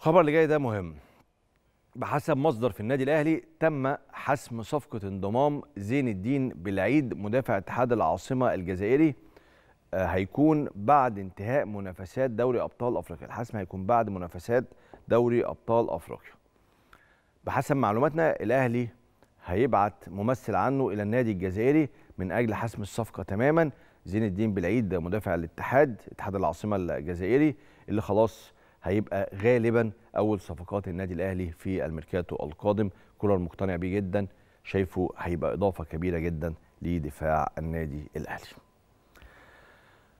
الخبر اللي جاي ده مهم بحسب مصدر في النادي الاهلي تم حسم صفقه انضمام زين الدين بالعيد مدافع اتحاد العاصمه الجزائري آه، هيكون بعد انتهاء منافسات دوري ابطال افريقيا الحسم هيكون بعد منافسات دوري ابطال افريقيا بحسب معلوماتنا الاهلي هيبعت ممثل عنه الى النادي الجزائري من اجل حسم الصفقه تماما زين الدين بالعيد مدافع الاتحاد اتحاد العاصمه الجزائري اللي خلاص هيبقى غالبا اول صفقات النادي الاهلي في الميركاتو القادم كولر مقتنع بيه جدا شايفه هيبقى اضافه كبيره جدا لدفاع النادي الاهلي